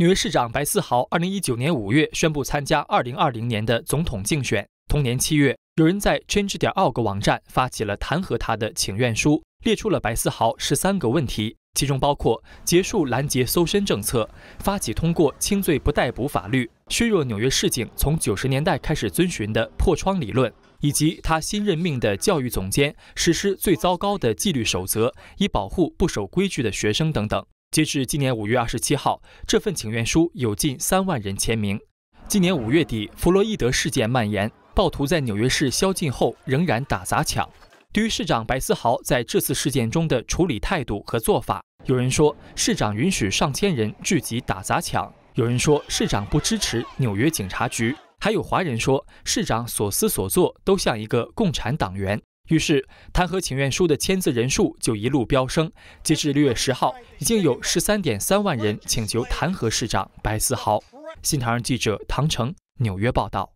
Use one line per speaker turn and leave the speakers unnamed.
纽约市长白思豪二零一九年五月宣布参加二零二零年的总统竞选。同年七月，有人在 Change 点 r 个网站发起了弹劾他的请愿书，列出了白思豪十三个问题，其中包括结束拦截搜身政策、发起通过轻罪不逮捕法律、削弱纽约市警从九十年代开始遵循的破窗理论，以及他新任命的教育总监实施最糟糕的纪律守则以保护不守规矩的学生等等。截至今年五月二十七号，这份请愿书有近三万人签名。今年五月底，弗洛伊德事件蔓延，暴徒在纽约市宵禁后仍然打砸抢。对于市长白思豪在这次事件中的处理态度和做法，有人说市长允许上千人聚集打砸抢；有人说市长不支持纽约警察局；还有华人说市长所思所做都像一个共产党员。于是，弹劾请愿书的签字人数就一路飙升。截至六月十号，已经有十三点三万人请求弹劾市长白思豪。新唐人记者唐程，纽约报道。